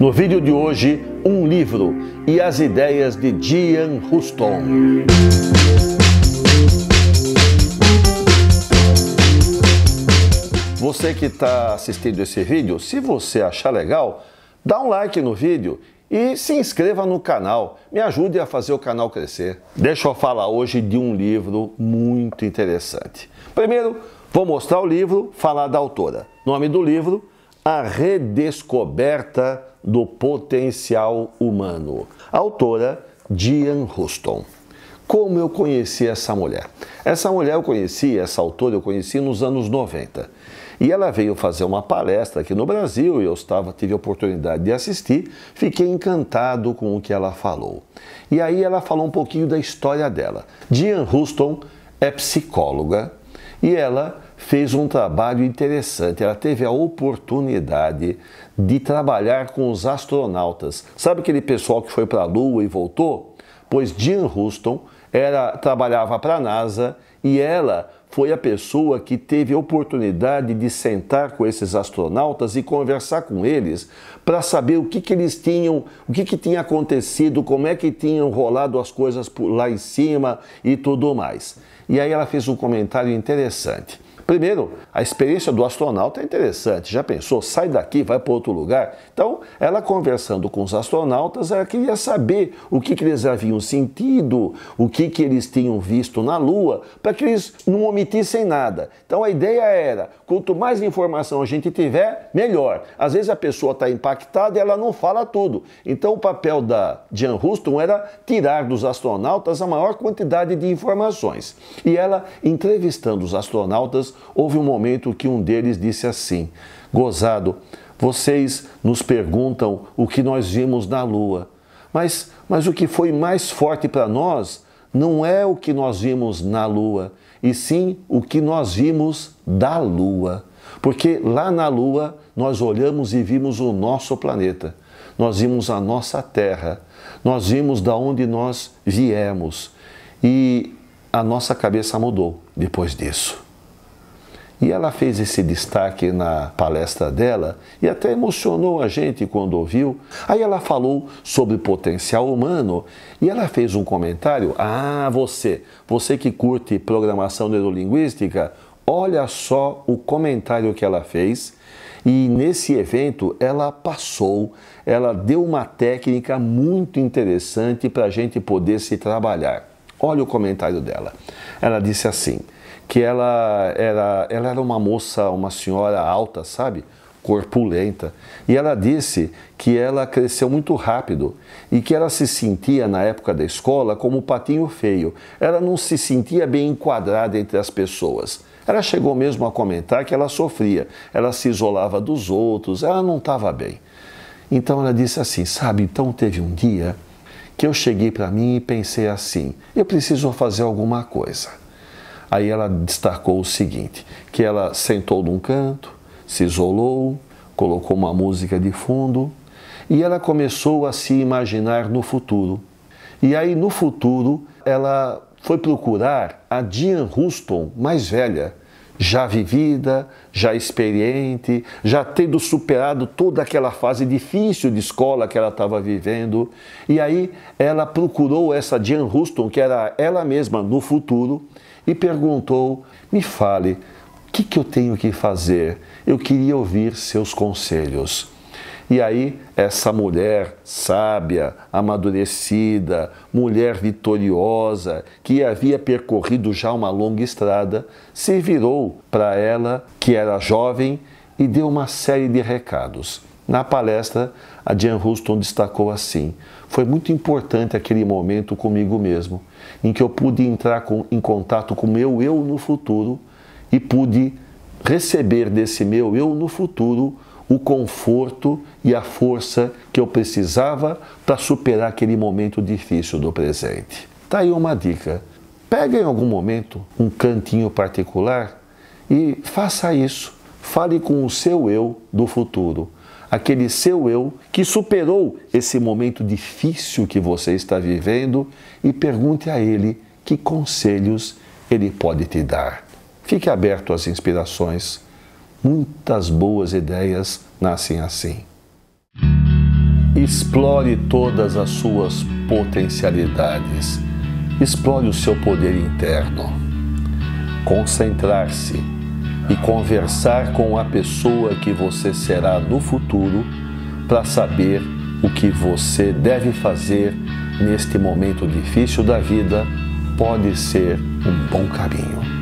No vídeo de hoje, um livro e as ideias de Jean Ruston. Você que está assistindo esse vídeo, se você achar legal, dá um like no vídeo e se inscreva no canal. Me ajude a fazer o canal crescer. Deixa eu falar hoje de um livro muito interessante. Primeiro, vou mostrar o livro, falar da autora. Nome do livro: A Redescoberta do potencial humano. Autora Diane Houston. Como eu conheci essa mulher? Essa mulher eu conheci, essa autora eu conheci nos anos 90. E ela veio fazer uma palestra aqui no Brasil e eu estava, tive a oportunidade de assistir, fiquei encantado com o que ela falou. E aí ela falou um pouquinho da história dela. Diane Houston é psicóloga, e ela fez um trabalho interessante. Ela teve a oportunidade de trabalhar com os astronautas. Sabe aquele pessoal que foi para a Lua e voltou? Pois Jean Houston era, trabalhava para a NASA e ela foi a pessoa que teve a oportunidade de sentar com esses astronautas e conversar com eles para saber o que, que eles tinham, o que, que tinha acontecido, como é que tinham rolado as coisas lá em cima e tudo mais. E aí ela fez um comentário interessante. Primeiro, a experiência do astronauta é interessante. Já pensou? Sai daqui, vai para outro lugar. Então, ela conversando com os astronautas, ela queria saber o que, que eles haviam sentido, o que, que eles tinham visto na Lua, para que eles não omitissem nada. Então, a ideia era: quanto mais informação a gente tiver, melhor. Às vezes a pessoa está impactada e ela não fala tudo. Então, o papel da Jan Houston era tirar dos astronautas a maior quantidade de informações. E ela, entrevistando os astronautas, houve um momento que um deles disse assim: Gozado, vocês nos perguntam o que nós vimos na lua, mas, mas o que foi mais forte para nós não é o que nós vimos na lua, e sim o que nós vimos da lua. Porque lá na lua nós olhamos e vimos o nosso planeta, nós vimos a nossa terra, nós vimos da onde nós viemos. E a nossa cabeça mudou depois disso. E ela fez esse destaque na palestra dela e até emocionou a gente quando ouviu. Aí ela falou sobre potencial humano e ela fez um comentário: Ah, você, você que curte programação neurolinguística, olha só o comentário que ela fez. E nesse evento ela passou, ela deu uma técnica muito interessante para a gente poder se trabalhar. Olha o comentário dela. Ela disse assim que ela era, ela era uma moça, uma senhora alta, sabe? Corpulenta. E ela disse que ela cresceu muito rápido e que ela se sentia, na época da escola, como patinho feio. Ela não se sentia bem enquadrada entre as pessoas. Ela chegou mesmo a comentar que ela sofria, ela se isolava dos outros, ela não estava bem. Então ela disse assim: Sabe, então teve um dia que eu cheguei para mim e pensei assim: eu preciso fazer alguma coisa. Aí ela destacou o seguinte: que ela sentou num canto, se isolou, colocou uma música de fundo e ela começou a se imaginar no futuro. E aí, no futuro, ela foi procurar a Diane Ruston, mais velha, já vivida, já experiente, já tendo superado toda aquela fase difícil de escola que ela estava vivendo. E aí ela procurou essa Diane Ruston, que era ela mesma no futuro, e perguntou: Me fale, o que, que eu tenho que fazer? Eu queria ouvir seus conselhos. E aí, essa mulher sábia, amadurecida, mulher vitoriosa, que havia percorrido já uma longa estrada, se virou para ela, que era jovem, e deu uma série de recados. Na palestra, a Jan Houston destacou assim: Foi muito importante aquele momento comigo mesmo, em que eu pude entrar com, em contato com meu eu no futuro e pude receber desse meu eu no futuro o conforto e a força que eu precisava para superar aquele momento difícil do presente. Tá aí uma dica. Pega em algum momento um cantinho particular e faça isso. Fale com o seu eu do futuro aquele seu eu que superou esse momento difícil que você está vivendo e pergunte a ele que conselhos ele pode te dar. Fique aberto às inspirações. Muitas boas ideias nascem assim. Explore todas as suas potencialidades. Explore o seu poder interno. Concentrar-se e conversar com a pessoa que você será no futuro para saber o que você deve fazer neste momento difícil da vida pode ser um bom caminho.